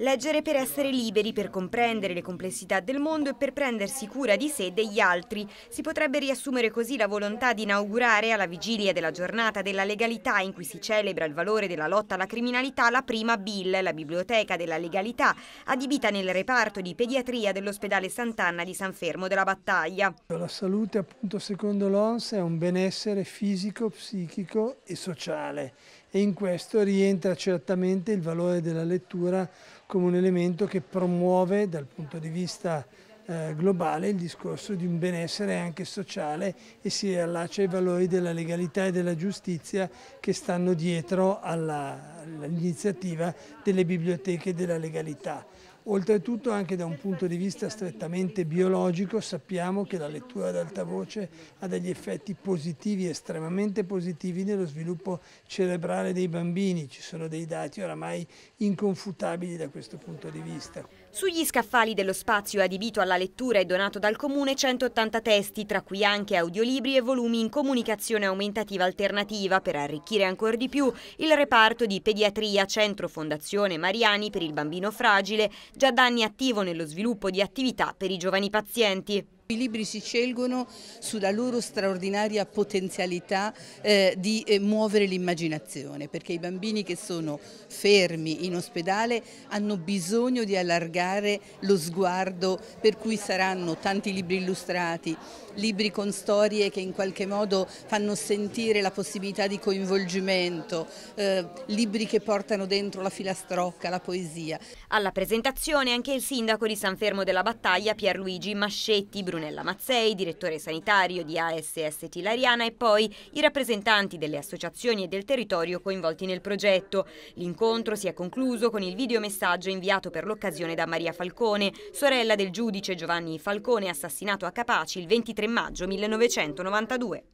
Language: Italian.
Leggere per essere liberi, per comprendere le complessità del mondo e per prendersi cura di sé e degli altri. Si potrebbe riassumere così la volontà di inaugurare alla vigilia della giornata della legalità in cui si celebra il valore della lotta alla criminalità la prima Bill, la biblioteca della legalità, adibita nel reparto di pediatria dell'ospedale Sant'Anna di San Fermo della Battaglia. La salute appunto secondo l'ONS è un benessere fisico, psichico e sociale e in questo rientra certamente il valore della lettura come un elemento che promuove dal punto di vista eh, globale il discorso di un benessere anche sociale e si allaccia ai valori della legalità e della giustizia che stanno dietro all'iniziativa all delle biblioteche della legalità. Oltretutto anche da un punto di vista strettamente biologico sappiamo che la lettura ad alta voce ha degli effetti positivi, estremamente positivi nello sviluppo cerebrale dei bambini, ci sono dei dati oramai inconfutabili da questo punto di vista. Sugli scaffali dello spazio adibito alla lettura e donato dal comune 180 testi, tra cui anche audiolibri e volumi in comunicazione aumentativa alternativa per arricchire ancora di più il reparto di pediatria Centro Fondazione Mariani per il bambino fragile, già da anni attivo nello sviluppo di attività per i giovani pazienti. I libri si scelgono sulla loro straordinaria potenzialità eh, di eh, muovere l'immaginazione, perché i bambini che sono fermi in ospedale hanno bisogno di allargare lo sguardo, per cui saranno tanti libri illustrati, libri con storie che in qualche modo fanno sentire la possibilità di coinvolgimento, eh, libri che portano dentro la filastrocca, la poesia. Alla presentazione anche il sindaco di San Fermo della Battaglia Pierluigi Mascetti, Bruno Brunella Mazzei, direttore sanitario di ASS Tilariana e poi i rappresentanti delle associazioni e del territorio coinvolti nel progetto. L'incontro si è concluso con il videomessaggio inviato per l'occasione da Maria Falcone, sorella del giudice Giovanni Falcone assassinato a Capaci il 23 maggio 1992.